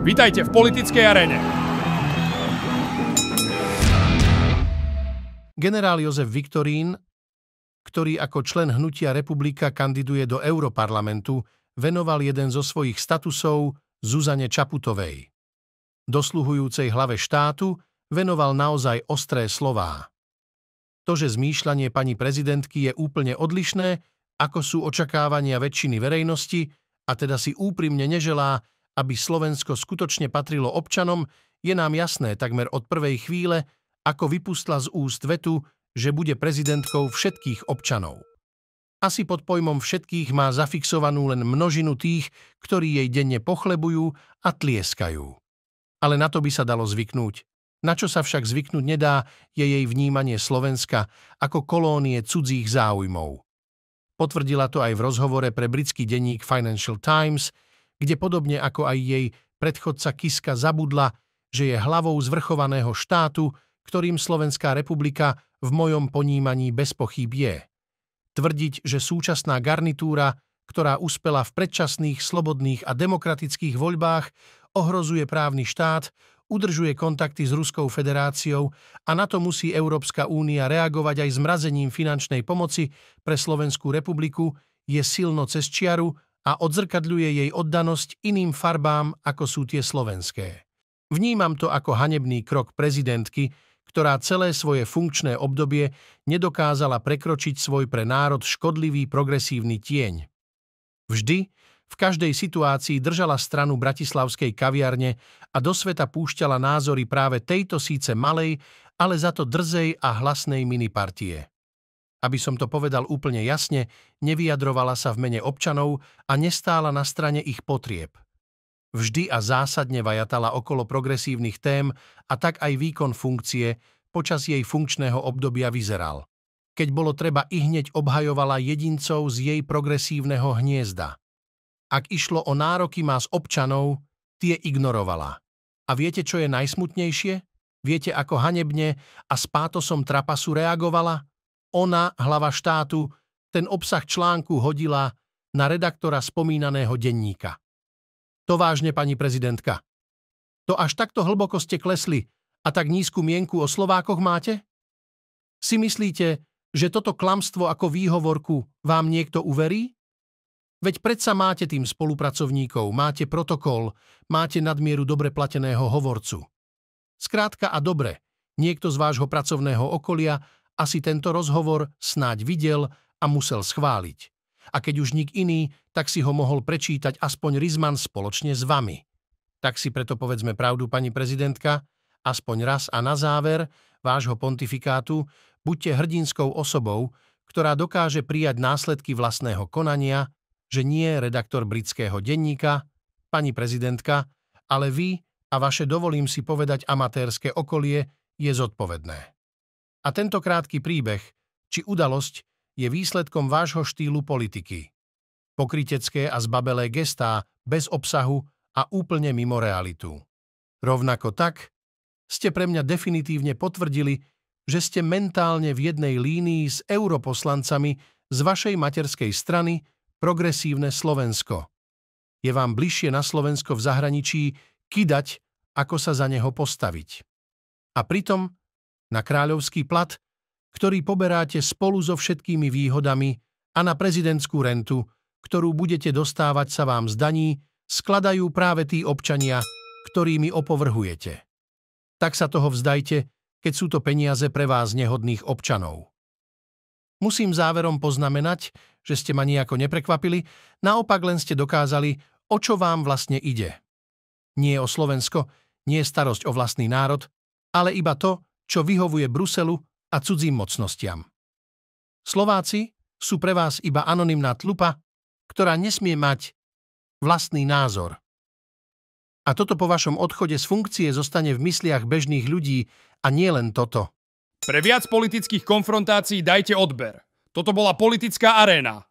Vítajte v politickej arene. Generál Jozef Viktorín, ktorý ako člen hnutia Republika kandiduje do Europarlamentu, venoval jeden zo svojich statusov Zuzane Čaputovej. Dosluhujúcej hlave štátu venoval naozaj ostré slová. To, že zmýšľanie pani prezidentky je úplne odlišné, ako sú očakávania väčšiny verejnosti, a teda si úprimne neželá, aby Slovensko skutočne patrilo občanom, je nám jasné takmer od prvej chvíle, ako vypustla z úst vetu, že bude prezidentkou všetkých občanov. Asi pod pojmom všetkých má zafixovanú len množinu tých, ktorí jej denne pochlebujú a tlieskajú. Ale na to by sa dalo zvyknúť. Na čo sa však zvyknúť nedá, je jej vnímanie Slovenska ako kolónie cudzích záujmov. Potvrdila to aj v rozhovore pre britský denník Financial Times – kde podobne ako aj jej predchodca Kiska zabudla, že je hlavou zvrchovaného štátu, ktorým Slovenská republika v mojom ponímaní bez pochyb je. Tvrdiť, že súčasná garnitúra, ktorá uspela v predčasných, slobodných a demokratických voľbách, ohrozuje právny štát, udržuje kontakty s Ruskou federáciou a na to musí Európska únia reagovať aj zmrazením finančnej pomoci pre Slovenskú republiku, je silno cez čiaru a odzrkadľuje jej oddanosť iným farbám, ako sú tie slovenské. Vnímam to ako hanebný krok prezidentky, ktorá celé svoje funkčné obdobie nedokázala prekročiť svoj pre národ škodlivý progresívny tieň. Vždy, v každej situácii držala stranu bratislavskej kaviarne a do sveta púšťala názory práve tejto síce malej, ale za to drzej a hlasnej minipartie. Aby som to povedal úplne jasne, nevyjadrovala sa v mene občanov a nestála na strane ich potrieb. Vždy a zásadne vajatala okolo progresívnych tém a tak aj výkon funkcie počas jej funkčného obdobia vyzeral. Keď bolo treba i hneď obhajovala jedincov z jej progresívneho hniezda. Ak išlo o nároky má z občanov, tie ignorovala. A viete, čo je najsmutnejšie? Viete, ako hanebne a s pátosom trapasu reagovala? ona, hlava štátu, ten obsah článku hodila na redaktora spomínaného denníka. To vážne, pani prezidentka. To až takto hlboko ste klesli a tak nízku mienku o Slovákoch máte? Si myslíte, že toto klamstvo ako výhovorku vám niekto uverí? Veď predsa máte tým spolupracovníkov, máte protokol, máte nadmieru dobre plateného hovorcu. Skrátka a dobre, niekto z vášho pracovného okolia asi tento rozhovor snáď videl a musel schváliť. A keď už nik iný, tak si ho mohol prečítať aspoň Rizman spoločne s vami. Tak si preto povedzme pravdu, pani prezidentka, aspoň raz a na záver vášho pontifikátu buďte hrdinskou osobou, ktorá dokáže prijať následky vlastného konania, že nie redaktor britského denníka, pani prezidentka, ale vy a vaše dovolím si povedať amatérske okolie je zodpovedné. A tento krátky príbeh, či udalosť, je výsledkom vášho štýlu politiky. Pokritecké a zbabelé gestá, bez obsahu a úplne mimo realitu. Rovnako tak, ste pre mňa definitívne potvrdili, že ste mentálne v jednej línii s europoslancami z vašej materskej strany Progresívne Slovensko. Je vám bližšie na Slovensko v zahraničí kidať, ako sa za neho postaviť. A pritom na kráľovský plat, ktorý poberáte spolu so všetkými výhodami a na prezidentskú rentu, ktorú budete dostávať sa vám z daní, skladajú práve tí občania, ktorými opovrhujete. Tak sa toho vzdajte, keď sú to peniaze pre vás nehodných občanov. Musím záverom poznamenať, že ste ma nejako neprekvapili, naopak len ste dokázali, o čo vám vlastne ide. Nie o Slovensko, nie starosť o vlastný národ, ale iba to, čo vyhovuje Bruselu a cudzím mocnostiam. Slováci sú pre vás iba anonymná tlupa, ktorá nesmie mať vlastný názor. A toto po vašom odchode z funkcie zostane v mysliach bežných ľudí a nie len toto. Pre viac politických konfrontácií dajte odber. Toto bola politická aréna.